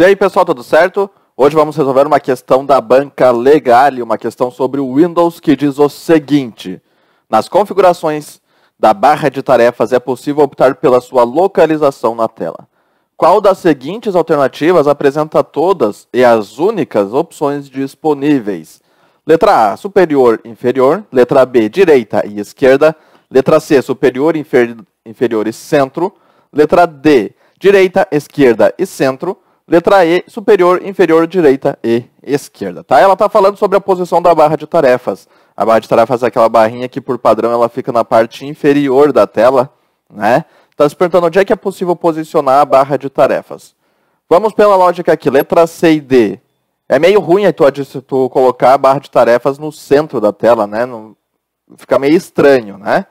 E aí, pessoal, tudo certo? Hoje vamos resolver uma questão da banca Legale, uma questão sobre o Windows que diz o seguinte: Nas configurações da barra de tarefas é possível optar pela sua localização na tela. Qual das seguintes alternativas apresenta todas e as únicas opções disponíveis? Letra A, superior, inferior. Letra B, direita e esquerda. Letra C, superior, inferi inferior e centro. Letra D, direita, esquerda e centro. Letra E, superior, inferior, direita e esquerda. Tá? Ela está falando sobre a posição da barra de tarefas. A barra de tarefas é aquela barrinha que, por padrão, ela fica na parte inferior da tela. Né? Está se perguntando onde é que é possível posicionar a barra de tarefas. Vamos pela lógica aqui, letra C e D. É meio ruim aí tu, tu colocar a barra de tarefas no centro da tela, né? No, fica meio estranho, né?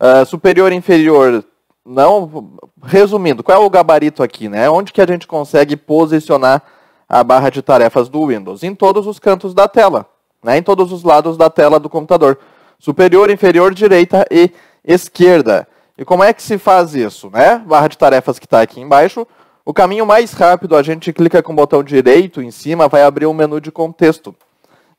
Uh, superior e inferior não, resumindo, qual é o gabarito aqui, né? Onde que a gente consegue posicionar a barra de tarefas do Windows? Em todos os cantos da tela, né? Em todos os lados da tela do computador, superior, inferior, direita e esquerda. E como é que se faz isso, né? Barra de tarefas que está aqui embaixo. O caminho mais rápido, a gente clica com o botão direito em cima, vai abrir um menu de contexto.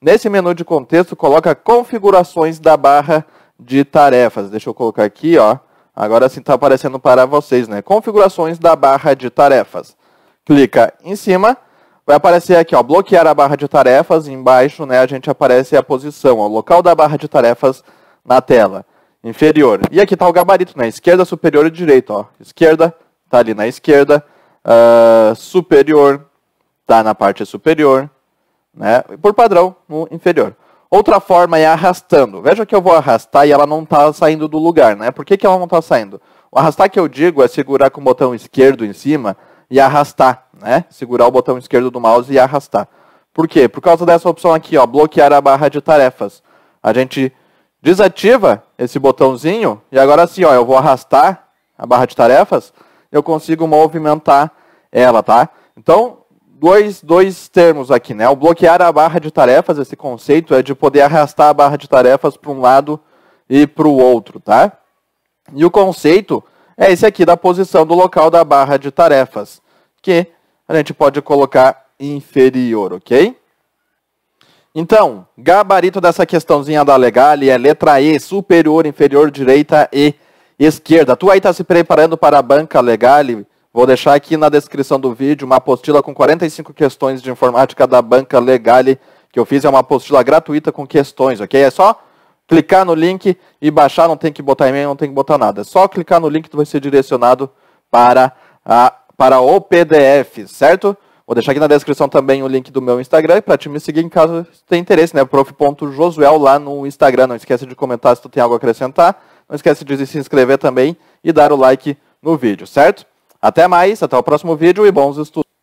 Nesse menu de contexto, coloca configurações da barra de tarefas. Deixa eu colocar aqui, ó Agora sim está aparecendo para vocês, né? Configurações da barra de tarefas. Clica em cima, vai aparecer aqui, ó, bloquear a barra de tarefas. Embaixo, né, a gente aparece a posição, ó, o local da barra de tarefas na tela inferior. E aqui está o gabarito, né? Esquerda, superior e direito, ó. Esquerda está ali na esquerda, uh, superior está na parte superior, né? E por padrão no inferior. Outra forma é arrastando. Veja que eu vou arrastar e ela não está saindo do lugar, né? Por que, que ela não está saindo? O arrastar que eu digo é segurar com o botão esquerdo em cima e arrastar, né? Segurar o botão esquerdo do mouse e arrastar. Por quê? Por causa dessa opção aqui, ó, bloquear a barra de tarefas. A gente desativa esse botãozinho e agora sim, ó, eu vou arrastar a barra de tarefas, eu consigo movimentar ela, tá? Então, dois, dois termos aqui, né? O bloquear a barra de tarefas, esse conceito é de poder arrastar a barra de tarefas para um lado e para o outro, tá? E o conceito é esse aqui da posição do local da barra de tarefas, que a gente pode colocar inferior, ok? Então, gabarito dessa questãozinha da legal é letra E, superior, inferior, direita e esquerda. Tu aí está se preparando para a banca legal Vou deixar aqui na descrição do vídeo uma apostila com 45 questões de informática da banca Legale que eu fiz. É uma apostila gratuita com questões, ok? É só clicar no link e baixar, não tem que botar e-mail, não tem que botar nada. É só clicar no link que vai ser direcionado para, a, para o PDF, certo? Vou deixar aqui na descrição também o link do meu Instagram para te me seguir em caso tenha interesse, né? prof.josuel lá no Instagram. Não esquece de comentar se tu tem algo a acrescentar. Não esquece de se inscrever também e dar o like no vídeo, certo? Até mais, até o próximo vídeo e bons estudos.